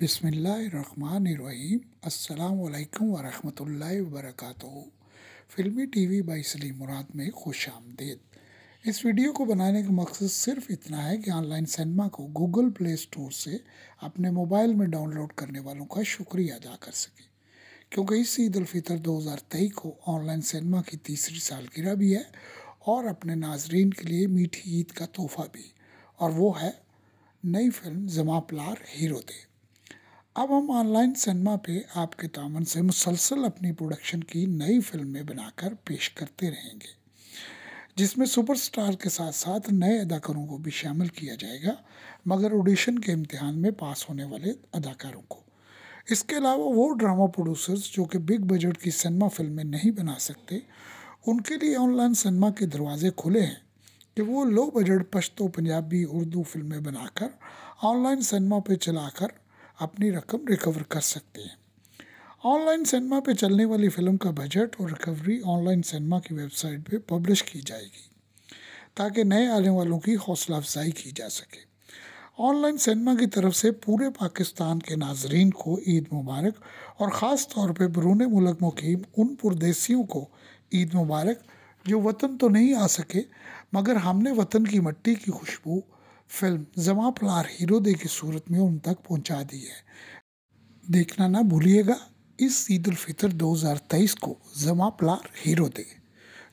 बिसमीम् अल्लाम वरम वर्क फ़िल्मी वी बाई सलीम मुराद में खुश आमदेद इस वीडियो को बनाने का मकसद सिर्फ इतना है कि ऑनलाइन सिनेमा को गूगल प्ले स्टोर से अपने मोबाइल में डाउनलोड करने वालों का शुक्रिया अदा कर सकें क्योंकि इस ईदालफ़ितर दो हज़ार तेईस को ऑनलाइन सिनेमा की तीसरी सालगिरह भी है और अपने नाजरीन के लिए मीठी ईद का तोहफ़ा भी और वो है नई फिल्म जमा प्लार हीरो देव अब हम ऑनलाइन सिनेमा पे आपके तामन से मुसलसल अपनी प्रोडक्शन की नई फिल्में बनाकर पेश करते रहेंगे जिसमें सुपरस्टार के साथ साथ नए अदाकारों को भी शामिल किया जाएगा मगर ऑडिशन के इम्तहान में पास होने वाले अदाकारों को इसके अलावा वो ड्रामा प्रोड्यूसर्स जो कि बिग बजट की सिनेमा फिल्में नहीं बना सकते उनके लिए ऑनलाइन सिनेमा के दरवाजे खुले हैं कि वो लो बजट पश्तो पंजाबी उर्दू फिल्में बनाकर ऑनलाइन सिनेमा पे चलाकर अपनी रकम रिकवर कर सकते हैं ऑनलाइन सिनेमा पे चलने वाली फिल्म का बजट और रिकवरी ऑनलाइन सिनेमा की वेबसाइट पे पब्लिश की जाएगी ताकि नए आने वालों की हौसला अफजाई की जा सके ऑनलाइन सिनेमा की तरफ से पूरे पाकिस्तान के नाजरीन को ईद मुबारक और ख़ास तौर पर बरून मुलक मुकीम उन पुरदेसियों को ईद मुबारक जो वतन तो नहीं आ सके मगर हमने वतन की मट्टी की खुशबू फिल्म जमा पलार हीरो दे की सूरत में उन तक पहुंचा दी है देखना ना भूलिएगा इस ईद उलफ़ितर 2023 को जमा पलार हीरो दे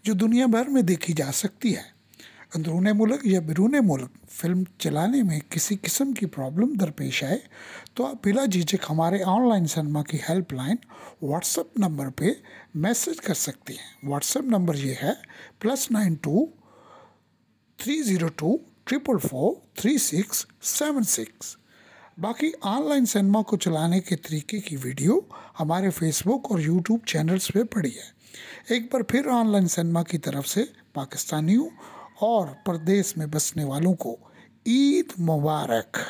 जो दुनिया भर में देखी जा सकती है अंदरून मुल्क या बिरून मुल्क फिल्म चलाने में किसी किस्म की प्रॉब्लम दरपेश आए तो आप बिला झिझक हमारे ऑनलाइन सिनेमा की हेल्पलाइन व्हाट्सएप नंबर पे मैसेज कर सकते हैं व्हाट्सएप नंबर ये है plus nine two three zero two triple four three six seven six बाकी ऑनलाइन सिनेमा को चलाने के तरीके की वीडियो हमारे फेसबुक और यूट्यूब चैनल्स पे पड़ी है एक बार फिर ऑनलाइन सिनेमा की तरफ से पाकिस्तानियों और प्रदेश में बसने वालों को ईद मुबारक